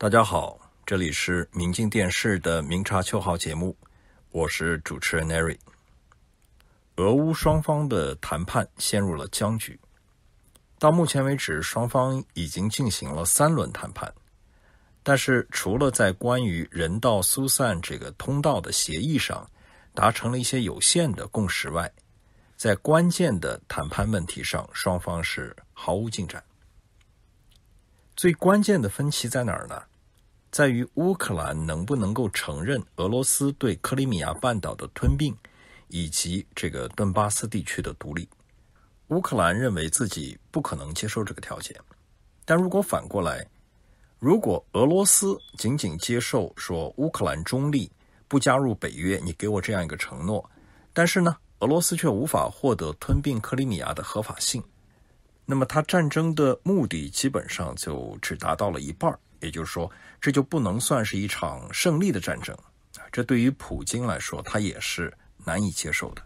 大家好，这里是《明镜电视》的《明察秋毫》节目，我是主持人 Nery。俄乌双方的谈判陷入了僵局。到目前为止，双方已经进行了三轮谈判，但是除了在关于人道疏散这个通道的协议上达成了一些有限的共识外，在关键的谈判问题上，双方是毫无进展。最关键的分歧在哪儿呢？在于乌克兰能不能够承认俄罗斯对克里米亚半岛的吞并，以及这个顿巴斯地区的独立。乌克兰认为自己不可能接受这个条件。但如果反过来，如果俄罗斯仅仅接受说乌克兰中立，不加入北约，你给我这样一个承诺，但是呢，俄罗斯却无法获得吞并克里米亚的合法性，那么它战争的目的基本上就只达到了一半。也就是说，这就不能算是一场胜利的战争，这对于普京来说，他也是难以接受的。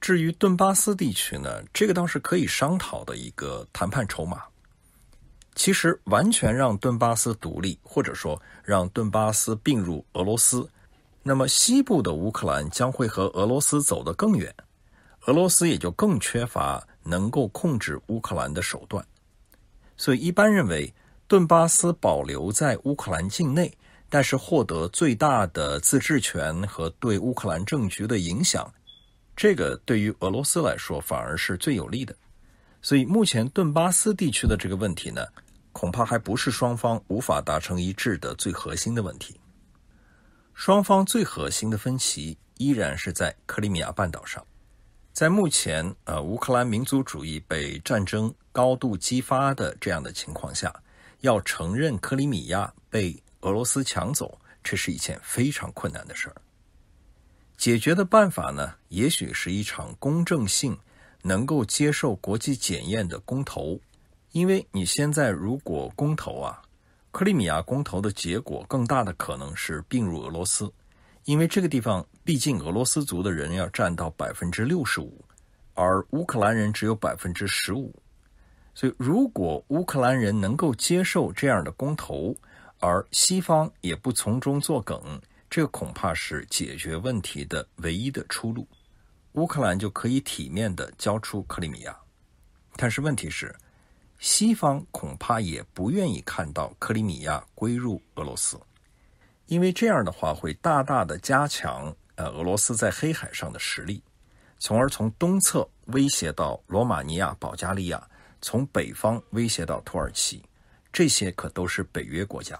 至于顿巴斯地区呢，这个倒是可以商讨的一个谈判筹码，其实完全让顿巴斯独立，或者说让顿巴斯并入俄罗斯，那么西部的乌克兰将会和俄罗斯走得更远，俄罗斯也就更缺乏能够控制乌克兰的手段，所以一般认为。顿巴斯保留在乌克兰境内，但是获得最大的自治权和对乌克兰政局的影响，这个对于俄罗斯来说反而是最有利的。所以，目前顿巴斯地区的这个问题呢，恐怕还不是双方无法达成一致的最核心的问题。双方最核心的分歧依然是在克里米亚半岛上。在目前呃，乌克兰民族主义被战争高度激发的这样的情况下。要承认克里米亚被俄罗斯抢走，这是一件非常困难的事儿。解决的办法呢，也许是一场公正性能够接受国际检验的公投，因为你现在如果公投啊，克里米亚公投的结果，更大的可能是并入俄罗斯，因为这个地方毕竟俄罗斯族的人要占到百分之六十五，而乌克兰人只有百分之十五。所以，如果乌克兰人能够接受这样的公投，而西方也不从中作梗，这恐怕是解决问题的唯一的出路。乌克兰就可以体面的交出克里米亚。但是问题是，西方恐怕也不愿意看到克里米亚归入俄罗斯，因为这样的话会大大的加强呃俄罗斯在黑海上的实力，从而从东侧威胁到罗马尼亚、保加利亚。从北方威胁到土耳其，这些可都是北约国家。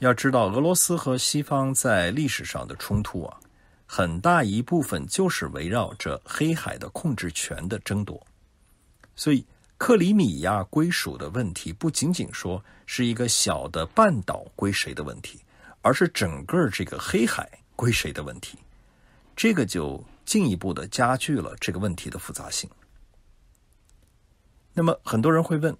要知道，俄罗斯和西方在历史上的冲突啊，很大一部分就是围绕着黑海的控制权的争夺。所以，克里米亚归属的问题不仅仅说是一个小的半岛归谁的问题，而是整个这个黑海归谁的问题。这个就进一步的加剧了这个问题的复杂性。那么很多人会问，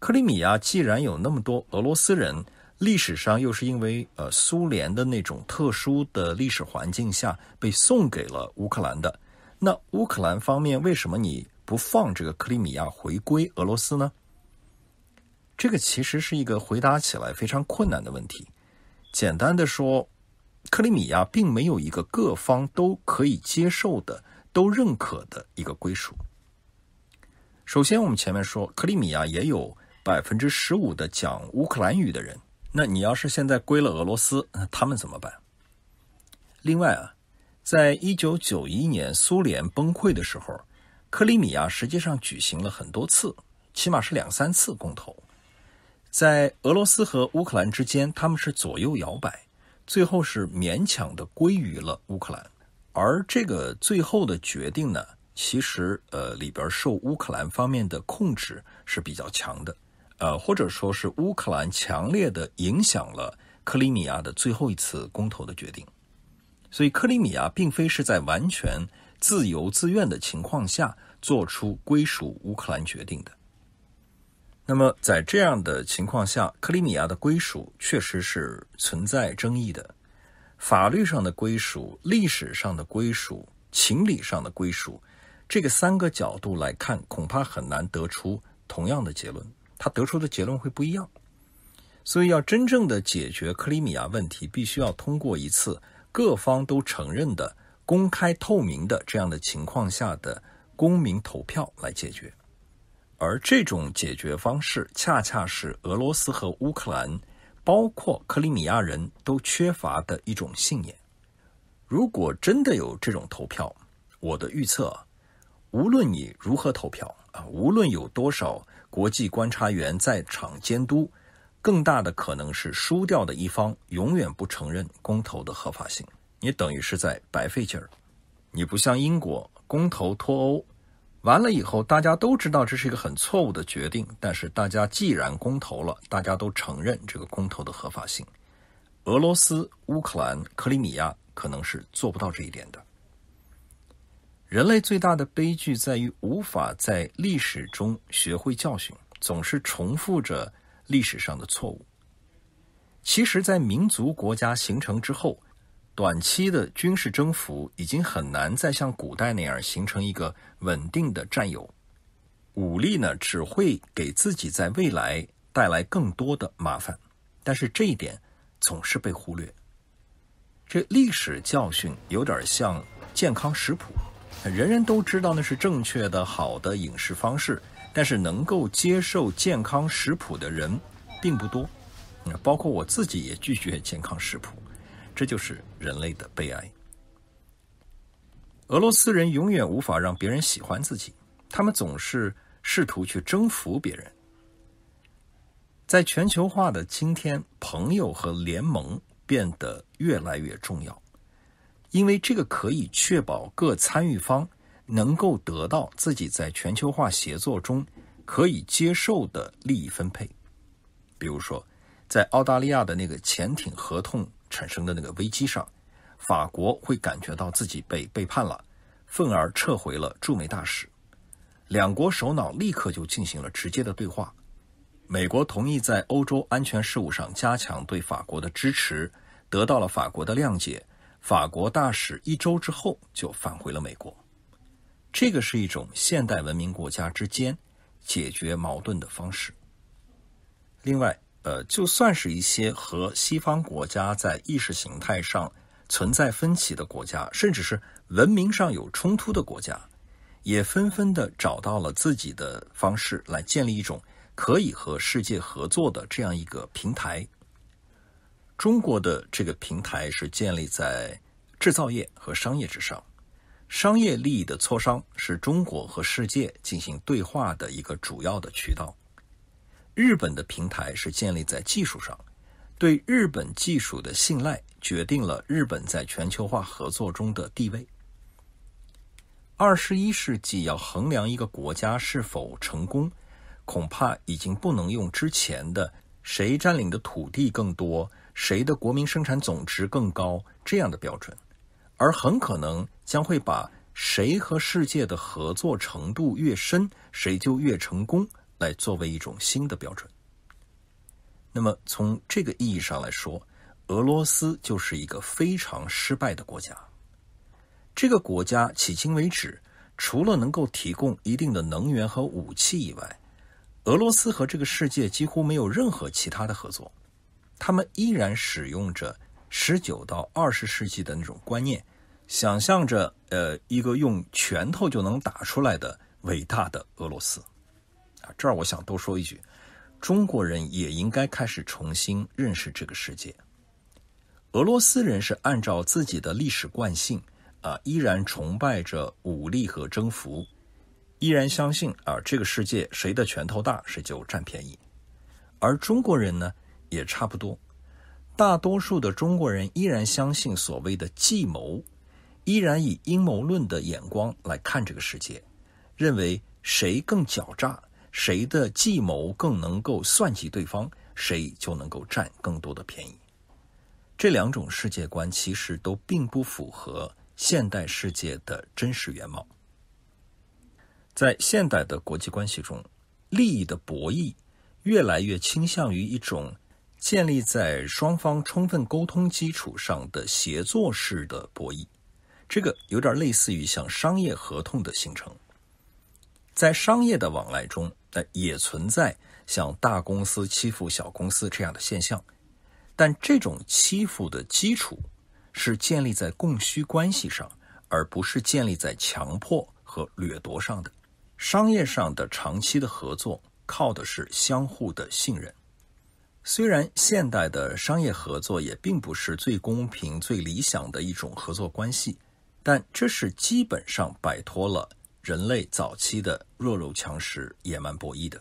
克里米亚既然有那么多俄罗斯人，历史上又是因为呃苏联的那种特殊的历史环境下被送给了乌克兰的，那乌克兰方面为什么你不放这个克里米亚回归俄罗斯呢？这个其实是一个回答起来非常困难的问题。简单的说，克里米亚并没有一个各方都可以接受的、都认可的一个归属。首先，我们前面说，克里米亚也有百分之十五的讲乌克兰语的人。那你要是现在归了俄罗斯，那他们怎么办？另外啊，在一九九一年苏联崩溃的时候，克里米亚实际上举行了很多次，起码是两三次公投，在俄罗斯和乌克兰之间，他们是左右摇摆，最后是勉强的归于了乌克兰。而这个最后的决定呢？其实，呃，里边受乌克兰方面的控制是比较强的，呃，或者说是乌克兰强烈地影响了克里米亚的最后一次公投的决定，所以克里米亚并非是在完全自由自愿的情况下做出归属乌克兰决定的。那么，在这样的情况下，克里米亚的归属确实是存在争议的，法律上的归属、历史上的归属、情理上的归属。这个三个角度来看，恐怕很难得出同样的结论。他得出的结论会不一样。所以，要真正的解决克里米亚问题，必须要通过一次各方都承认的、公开透明的这样的情况下的公民投票来解决。而这种解决方式，恰恰是俄罗斯和乌克兰，包括克里米亚人都缺乏的一种信念。如果真的有这种投票，我的预测。无论你如何投票啊，无论有多少国际观察员在场监督，更大的可能是输掉的一方永远不承认公投的合法性，你等于是在白费劲儿。你不像英国公投脱欧，完了以后大家都知道这是一个很错误的决定，但是大家既然公投了，大家都承认这个公投的合法性。俄罗斯、乌克兰、克里米亚可能是做不到这一点的。人类最大的悲剧在于无法在历史中学会教训，总是重复着历史上的错误。其实，在民族国家形成之后，短期的军事征服已经很难再像古代那样形成一个稳定的占有。武力呢，只会给自己在未来带来更多的麻烦。但是这一点总是被忽略。这历史教训有点像健康食谱。人人都知道那是正确的、好的饮食方式，但是能够接受健康食谱的人并不多。包括我自己也拒绝健康食谱，这就是人类的悲哀。俄罗斯人永远无法让别人喜欢自己，他们总是试图去征服别人。在全球化的今天，朋友和联盟变得越来越重要。因为这个可以确保各参与方能够得到自己在全球化协作中可以接受的利益分配。比如说，在澳大利亚的那个潜艇合同产生的那个危机上，法国会感觉到自己被背叛了，愤而撤回了驻美大使。两国首脑立刻就进行了直接的对话。美国同意在欧洲安全事务上加强对法国的支持，得到了法国的谅解。法国大使一周之后就返回了美国，这个是一种现代文明国家之间解决矛盾的方式。另外，呃，就算是一些和西方国家在意识形态上存在分歧的国家，甚至是文明上有冲突的国家，也纷纷的找到了自己的方式来建立一种可以和世界合作的这样一个平台。中国的这个平台是建立在制造业和商业之上，商业利益的磋商是中国和世界进行对话的一个主要的渠道。日本的平台是建立在技术上，对日本技术的信赖决定了日本在全球化合作中的地位。二十一世纪要衡量一个国家是否成功，恐怕已经不能用之前的谁占领的土地更多。谁的国民生产总值更高这样的标准，而很可能将会把谁和世界的合作程度越深，谁就越成功来作为一种新的标准。那么从这个意义上来说，俄罗斯就是一个非常失败的国家。这个国家迄今为止，除了能够提供一定的能源和武器以外，俄罗斯和这个世界几乎没有任何其他的合作。他们依然使用着十九到二十世纪的那种观念，想象着呃一个用拳头就能打出来的伟大的俄罗斯。啊，这儿我想多说一句，中国人也应该开始重新认识这个世界。俄罗斯人是按照自己的历史惯性啊，依然崇拜着武力和征服，依然相信啊这个世界谁的拳头大谁就占便宜。而中国人呢？也差不多，大多数的中国人依然相信所谓的计谋，依然以阴谋论的眼光来看这个世界，认为谁更狡诈，谁的计谋更能够算计对方，谁就能够占更多的便宜。这两种世界观其实都并不符合现代世界的真实原貌。在现代的国际关系中，利益的博弈越来越倾向于一种。建立在双方充分沟通基础上的协作式的博弈，这个有点类似于像商业合同的形成。在商业的往来中，也存在像大公司欺负小公司这样的现象，但这种欺负的基础是建立在供需关系上，而不是建立在强迫和掠夺上的。商业上的长期的合作靠的是相互的信任。虽然现代的商业合作也并不是最公平、最理想的一种合作关系，但这是基本上摆脱了人类早期的弱肉强食、野蛮博弈的。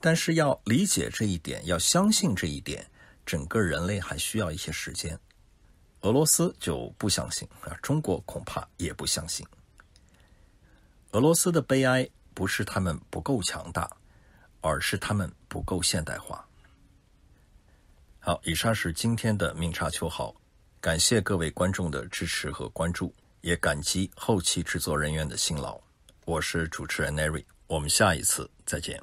但是要理解这一点，要相信这一点，整个人类还需要一些时间。俄罗斯就不相信啊，中国恐怕也不相信。俄罗斯的悲哀不是他们不够强大，而是他们不够现代化。好，以上是今天的《明察秋毫》，感谢各位观众的支持和关注，也感激后期制作人员的辛劳。我是主持人 n e r y 我们下一次再见。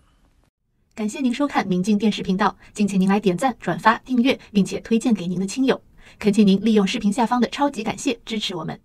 感谢您收看明镜电视频道，敬请您来点赞、转发、订阅，并且推荐给您的亲友。恳请您利用视频下方的超级感谢支持我们。